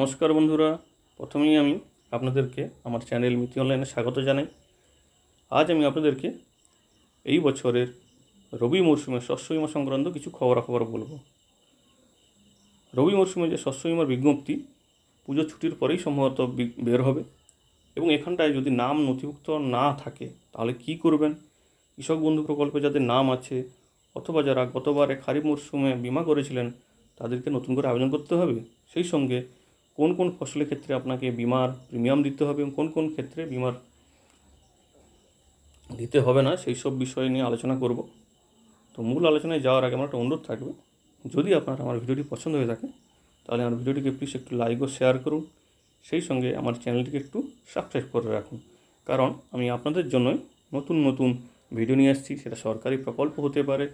নমস্কার বন্ধুরা প্রথমেই আমি আপনাদেরকে আমার চ্যানেল মিতি অনলাইনে স্বাগত জানাই আজ আমি আপনাদেরকে এই বছরের রবি মরশুমে শস্য বিমা সংক্রান্ত কিছু খবরাখবর বলবো রবি মরশুমে যে শস্য বিমার বিজ্ঞপ্তি পুজো ছুটির পরেই সম্ভবত বের হবে এবং এখানটায় যদি নাম নথিভুক্ত না থাকে তাহলে কি করবেন কৃষক বন্ধু প্রকল্পে যাদের নাম আছে অথবা যারা গতবারে খারিফ মরশুমে বিমা করেছিলেন তাদেরকে নতুন করে আবেদন করতে হবে সেই সঙ্গে কোন কোন ফসলের ক্ষেত্রে আপনাকে বিমার প্রিমিয়াম দিতে হবে এবং কোন কোন ক্ষেত্রে বিমার দিতে হবে না সেই সব বিষয় নিয়ে আলোচনা করব তো মূল আলোচনায় যাওয়ার আগে আমার একটা অনুরোধ থাকবে যদি আপনার আমার ভিডিওটি পছন্দ হয়ে থাকে তাহলে আমার ভিডিওটিকে প্লিজ একটু লাইক ও শেয়ার করুন সেই সঙ্গে আমার চ্যানেলটিকে একটু সাবস্ক্রাইব করে রাখুন কারণ আমি আপনাদের জন্যই নতুন নতুন ভিডিও নিয়ে আসছি সেটা সরকারি প্রকল্প হতে পারে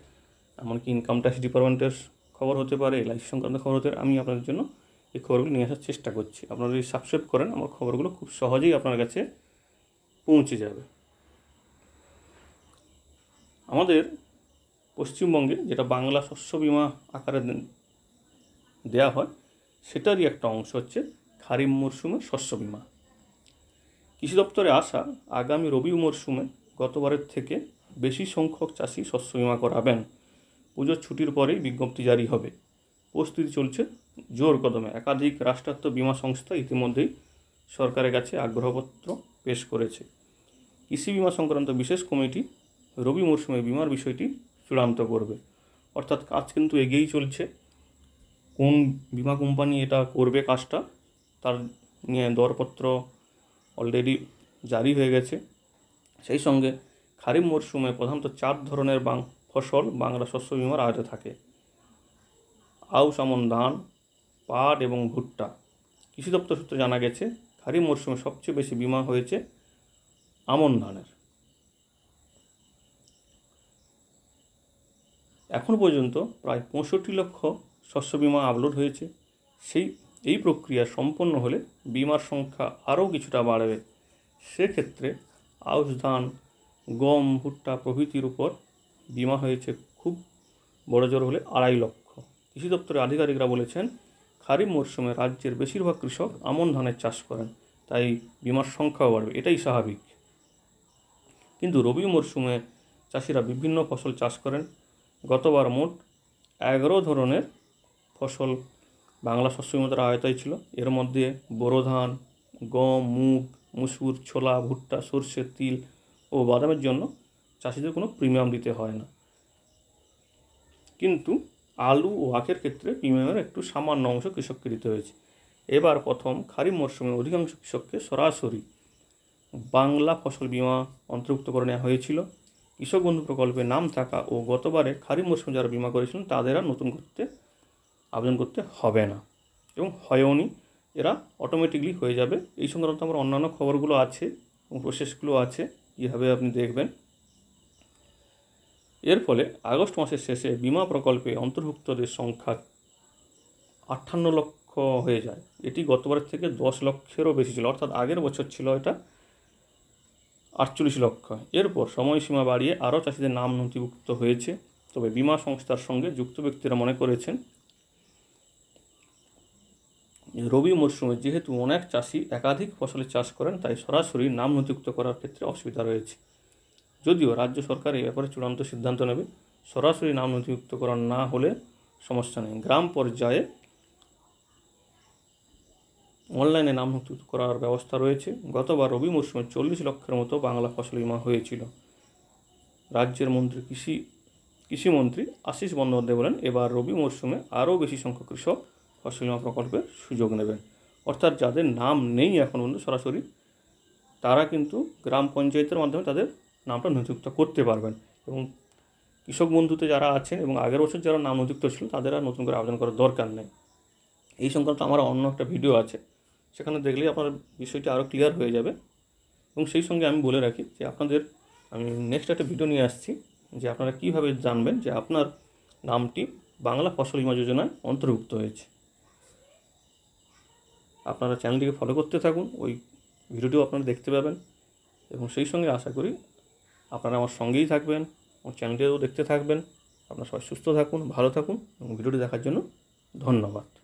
এমনকি ইনকাম ট্যাক্স ডিপার্টমেন্টের খবর হতে পারে এলআইসি সংক্রান্ত খবর হতে পারে আমি আপনাদের জন্য এই খবরগুলো নিয়ে আসার চেষ্টা করছি আপনারা যদি সাবস্ক্রাইব করেন আমার খবরগুলো খুব সহজেই আপনার কাছে পৌঁছে যাবে আমাদের পশ্চিমবঙ্গে যেটা বাংলা শস্য বিমা আকারে দেয়া হয় সেটারই একটা অংশ হচ্ছে খারিফ মরশুমে শস্য বিমা কৃষি দপ্তরে আসা আগামী রবি মরশুমে গতবারের থেকে বেশি সংখ্যক চাষি শস্য বিমা করাবেন পুজোর ছুটির পরেই বিজ্ঞপ্তি জারি হবে প্রস্তুতি চলছে জোর কদমে একাধিক রাষ্ট্রায়ত্ত বিমা সংস্থা ইতিমধ্যেই সরকারের কাছে আগ্রহপত্র পেশ করেছে কৃষি বিমা সংক্রান্ত বিশেষ কমিটি রবি মরশুমে বিমার বিষয়টি চূড়ান্ত করবে অর্থাৎ কাজ কিন্তু এগিয়েই চলছে কোন বিমা কোম্পানি এটা করবে কাজটা তার নিয়ে দরপত্র অলরেডি জারি হয়ে গেছে সেই সঙ্গে খারিফ মরশুমে প্রধানত চার ধরনের বাং ফসল বাংলা শস্য বিমার আয়তে থাকে আউশ আমন ধান পাট এবং ভুট্টা কৃষি দপ্তর সূত্রে জানা গেছে খারিফ মরশুমে সবচেয়ে বেশি বিমা হয়েছে আমন ধানের এখন পর্যন্ত প্রায় পঁয়ষট্টি লক্ষ শস্য বিমা আপলোড হয়েছে সেই এই প্রক্রিয়া সম্পন্ন হলে বিমার সংখ্যা আরও কিছুটা বাড়বে সেক্ষেত্রে আউশ ধান গম ভুট্টা প্রভৃতির উপর বিমা হয়েছে খুব বড় জোর হলে আড়াই লক্ষ কৃষি দপ্তরের আধিকারিকরা বলেছেন খারিফ মরশুমে রাজ্যের বেশিরভাগ কৃষক আমন ধানের চাষ করেন তাই বিমার সংখ্যাও বাড়বে এটাই স্বাভাবিক কিন্তু রবি মরশুমে চাষিরা বিভিন্ন ফসল চাষ করেন গতবার মোট এগারো ধরনের ফসল বাংলা শস্যমতার আয়তায় ছিল এর মধ্যে বোরো ধান গম মুগ মুসুর ছোলা ভুট্টা সর্ষে তিল ও বাদামের জন্য চাষিদের কোনো প্রিমিয়াম দিতে হয় না কিন্তু আলু ও আখের ক্ষেত্রে প্রিমিয়ামের একটু সামান্য অংশ কৃষককে দিতে হয়েছে এবার প্রথম খারিফ মরশুমে অধিকাংশ কৃষককে সরাসরি বাংলা ফসল বিমা অন্তর্ভুক্ত করে নেওয়া হয়েছিল কৃষক বন্ধু প্রকল্পে নাম থাকা ও গতবারে খারিফ মরশুমে যারা বিমা করেছিলেন তাদের আর নতুন করতে আবেদন করতে হবে না এবং হয়ওনি এরা অটোমেটিকলি হয়ে যাবে এই সংক্রান্ত আমার অন্যান্য খবরগুলো আছে এবং প্রসেসগুলো আছে কীভাবে আপনি দেখবেন এর ফলে আগস্ট মাসের শেষে বিমা প্রকল্পে অন্তর্ভুক্তদের সংখ্যা আটান্ন লক্ষ হয়ে যায় এটি গতবারের থেকে দশ লক্ষেরও বেশি ছিল অর্থাৎ আগের বছর ছিল এটা আটচল্লিশ লক্ষ এরপর সময়সীমা বাড়িয়ে আরও চাষিদের নাম নথিভুক্ত হয়েছে তবে বিমা সংস্থার সঙ্গে যুক্ত ব্যক্তিরা মনে করেছেন রবি মরশুমে যেহেতু অনেক চাষি একাধিক ফসলের চাষ করেন তাই সরাসরি নাম নথিভুক্ত করার ক্ষেত্রে অসুবিধা রয়েছে যদিও রাজ্য সরকার এ ব্যাপারে চূড়ান্ত সিদ্ধান্ত নেবে সরাসরি নাম নথিভুক্তকরণ না হলে সমস্যা নেই গ্রাম পর্যায়ে অনলাইনে নাম নথিভুক্ত করার ব্যবস্থা রয়েছে গতবার রবি মরশুমে চল্লিশ লক্ষের মতো বাংলা ফসল বিমা হয়েছিল রাজ্যের মন্ত্রী কৃষি কৃষিমন্ত্রী আশিস বন্দ্যোপাধ্যায় বলেন এবার রবি মরশুমে আরও বেশি সংখ্যক কৃষক ফসল বিমা প্রকল্পের সুযোগ নেবেন অর্থাৎ যাদের নাম নেই এখন পর্যন্ত সরাসরি তারা কিন্তু গ্রাম পঞ্চায়েতের মাধ্যমে তাদের নামটা নথিভুক্ত করতে পারবেন এবং কৃষক বন্ধুতে যারা আছেন এবং আগের বছর যারা নাম নথিভুক্ত ছিল তাদের আর নতুন করে আবেদন করার দরকার নেই এই সংক্রান্ত আমার অন্য একটা ভিডিও আছে সেখানে দেখলেই আপনার বিষয়টি আরও ক্লিয়ার হয়ে যাবে এবং সেই সঙ্গে আমি বলে রাখি যে আপনাদের আমি নেক্সট একটা ভিডিও নিয়ে আসছি যে আপনারা কীভাবে জানবেন যে আপনার নামটি বাংলা ফসল বীমা যোজনায় অন্তর্ভুক্ত হয়েছে আপনারা চ্যানেলটিকে ফলো করতে থাকুন ওই ভিডিওটিও আপনারা দেখতে পাবেন এবং সেই সঙ্গে আশা করি আপনারা আমার সঙ্গেই থাকবেন আমার চ্যানেলটিও দেখতে থাকবেন আপনারা সবাই সুস্থ থাকুন ভালো থাকুন এবং ভিডিওটি দেখার জন্য ধন্যবাদ